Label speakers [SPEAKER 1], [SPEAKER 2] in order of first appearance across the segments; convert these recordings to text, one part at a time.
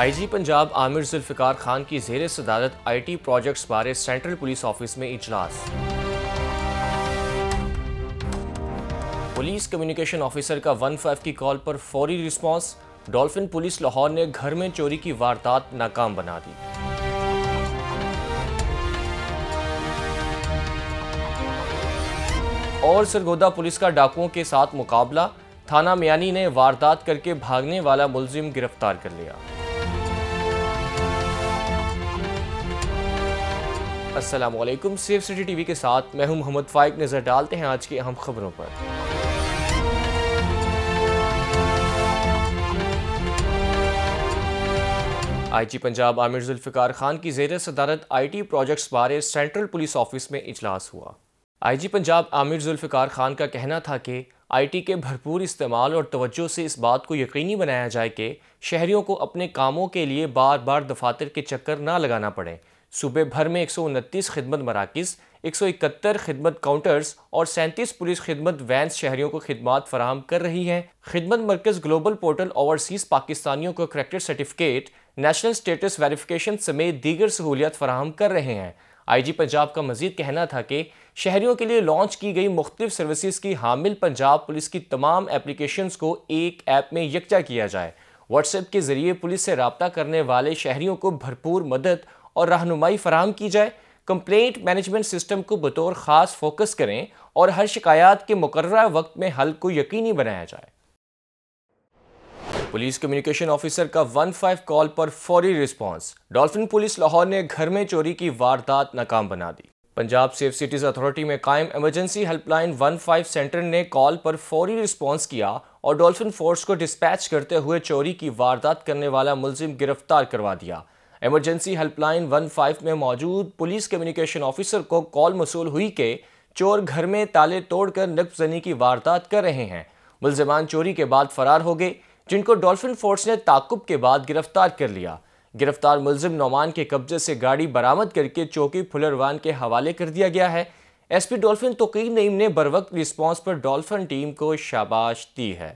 [SPEAKER 1] IG Punjab Aamir Zulfiqar Khan की जेर सदारत आईटी प्रोजेक्ट्स बारे सेंट्रल पुलिस ऑफिस में इजलास पुलिस कम्युनिकेशन ऑफिसर का वन फाइव की कॉल पर फौरी रिस्पांस डॉल्फिन पुलिस लाहौर ने घर में चोरी की वारदात नाकाम बना दी और सरगोदा पुलिस का डाकुओं के साथ मुकाबला थाना मियानी ने वारदात करके भागने वाला मुलजिम गिरफ्तार कर लिया असलम सेफ सिटी टीवी के साथ मैं हूं मोहम्मद फाइक नज़र डालते हैं आज की अहम खबरों पर आईजी पंजाब आमिर जुल्फ़िकार खान की जेर सदारत आईटी प्रोजेक्ट्स बारे सेंट्रल पुलिस ऑफिस में इजलास हुआ आईजी पंजाब आमिर जुल्फ़िकार खान का कहना था कि आईटी के भरपूर इस्तेमाल और तवज्जो से इस बात को यकीनी बनाया जाए कि शहरीों को अपने कामों के लिए बार बार दफातर के चक्कर ना लगाना पड़े सूबे भर में एक सौ उनतीस खिदमत मराकज़ एक सौ इकहत्तर खिदमत काउंटर्स और सैंतीस पुलिस खिदमत वैन शहरीों को खिदमत फराहम कर रही हैं खिदमत मरकज़ ग्लोबल पोर्टल ओवरसीज़ पाकिस्तानियों को character certificate national status verification समेत दीगर सहूलियात फराहम कर रहे हैं आईजी पंजाब का मजीद कहना था कि शहरियों के लिए लॉन्च की गई मुख्तफ सर्विसज की हामिल पंजाब पुलिस की तमाम एप्लीकेशन को एक ऐप में यकजा किया जाए व्हाट्सएप के जरिए पुलिस से रबता करने वाले शहरियों को भरपूर मदद और रहनुमाई फराम की जाए कंप्लेंट मैनेजमेंट सिस्टम को बतौर ख़ास फोकस करें और हर शिकायत के मुकर वक्त में हल को यकीनी बनाया जाए पुलिस कम्युनिकेशन ऑफिसर का 15 कॉल पर फौरी रिस्पांस डॉल्फिन पुलिस लाहौर ने घर में चोरी की वारदात नाकाम बना दी पंजाब सेफ सिटीज़ अथॉरिटी में कायम इमरजेंसी हेल्पलाइन 15 सेंटर ने कॉल पर फौरी रिस्पांस किया और डॉल्फिन फोर्स को डिस्पैच करते हुए चोरी की वारदात करने वाला मुलजिम गिरफ्तार करवा दिया एमरजेंसी हेल्पलाइन वन फाइव में मौजूद पुलिस कम्युनिकेशन ऑफिसर को कॉल मसूल हुई के चोर घर में ताले तोड़कर नक्बजनी की वारदात कर रहे हैं मुलजमान चोरी के बाद फरार हो गए जिनको डॉल्फिन फोर्स ने ताकुब के बाद गिरफ्तार कर लिया गिरफ्तार मुलजिम नौमान के कब्जे से गाड़ी बरामद करके चौकी फुलरवान के हवाले कर दिया गया है एसपी डॉल्फिन तोकीर नईम ने बरवक्त रिस्पांस पर डॉल्फिन टीम को शाबाश दी है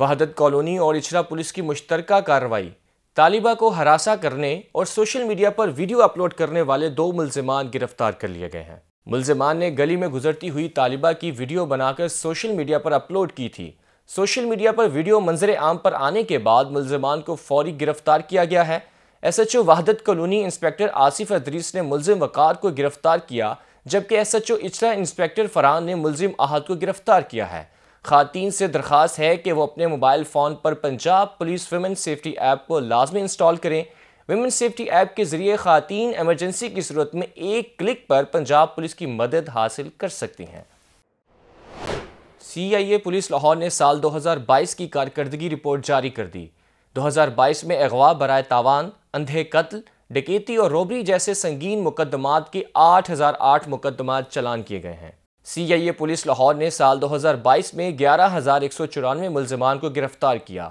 [SPEAKER 1] वहादत कॉलोनी और इचरा पुलिस की मुश्तरका कार्रवाई तालिबा को हरासा करने और सोशल मीडिया पर वीडियो अपलोड करने वाले दो मुलजमान गिरफ्तार कर लिए गए हैं मुलजमान ने गली में गुजरती हुई तालिबा की वीडियो बनाकर सोशल मीडिया पर अपलोड की थी सोशल मीडिया पर वीडियो मंजर आम पर आने के बाद मुलजमान को फौरी गिरफ्तार किया गया है S H O Wahdat colony inspector Asif Idrees ने मुलजिम वकार को गिरफ्तार किया जबकि S H O Ichhra inspector Farhan ने मुलजिम अहद को गिरफ्तार किया है खातन से दरख्वास्त है कि वो अपने मोबाइल फ़ोन पर Punjab police women safety app को लाजमी इंस्टॉल करें वमेन सेफ्टी ऐप के ज़रिए खातन एमरजेंसी की सूरत में एक क्लिक पर पंजाब पुलिस की मदद हासिल कर सकती हैं सी आई ए पुलिस लाहौर ने साल दो हज़ार बाईस की कारकर्दगी रिपोर्ट जारी कर दी दो हज़ार बाईस में अगवा बरए तावान अंधे कत्ल डकेती और रोबरी जैसे संगीन मुकदमात के आठ हज़ार आठ मुकदमात चलान किए गए हैं सीआईए पुलिस लाहौर ने साल 2022 में ग्यारह हज़ार एक सौ चौरानवे मुलजमान को गिरफ्तार किया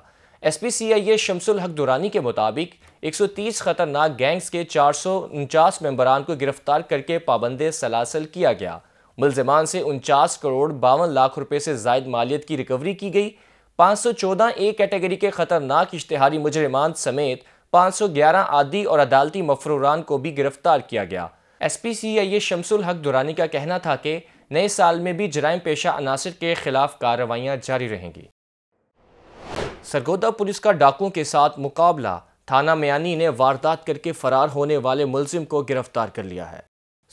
[SPEAKER 1] S P C I A Shamsul Haq Durrani के मुताबिक एक सौ तीस खतरनाक गैंग्स के चार सौ उनचास मेम्बरान को गिरफ्तार करके पाबंद सलासल किया गया मुलजमान से उनचास करोड़ बावन लाख रुपये से जायद मालियत की रिकवरी की गई पाँच सौ चौदह ए कैटेगरी के खतरनाक इश्तहारी मुजरमान समेत पाँच सौ ग्यारह आदि और अदालती मफरूरान को भी गिरफ्तार किया गया S P C I A Shamsul Haq Durrani का कहना था कि नए साल में भी जराइम पेशा अनासर के खिलाफ कार्रवाइयाँ जारी रहेंगी सरगोदा पुलिस का डाकुओं के साथ मुकाबला थाना मियानी ने वारदात करके फरार होने वाले मुलजिम को गिरफ्तार कर लिया है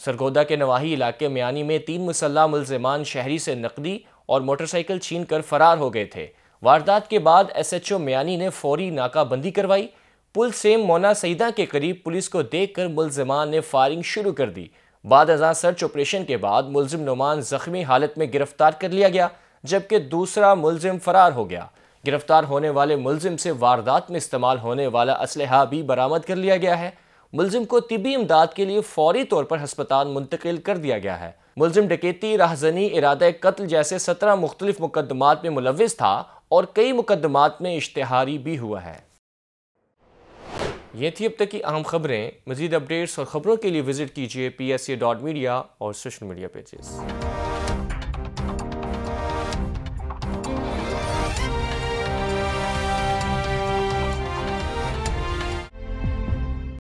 [SPEAKER 1] सरगोदा के नवाही इलाके मियानी में तीन मुसल्ह मुलजमान शहरी से नकदी और मोटरसाइकिल छीन कर फरार हो गए थे वारदात के बाद एस एच ओ मयानी ने फौरी नाकाबंदी करवाई पुल सेम मोना सईदा के करीब पुलिस को देखकर मुलजमान ने फायरिंग शुरू कर दी बाद अजा सर्च ऑपरेशन के बाद मुलजिम नुमान जख्मी हालत में गिरफ्तार कर लिया गया जबकि दूसरा मुलजिम फरार हो गया गिरफ्तार होने वाले मुलजिम से वारदात में इस्तेमाल होने वाला असलहा भी बरामद कर लिया गया है मुलजिम को तिबी इमदाद के लिए फौरी तौर पर हस्पताल मुंतकिल कर दिया गया है मुलजिम डकैती राहजनी इरादा कत्ल जैसे सत्रह मुख्तलिफ मुकदमात में मुलविस था और कई मुकदमात में इश्तहारी भी हुआ है ये थी अब तक की अहम खबरें मजीद अपडेट्स और खबरों के लिए विजिट कीजिए P S A dot media और सोशल मीडिया पेजेस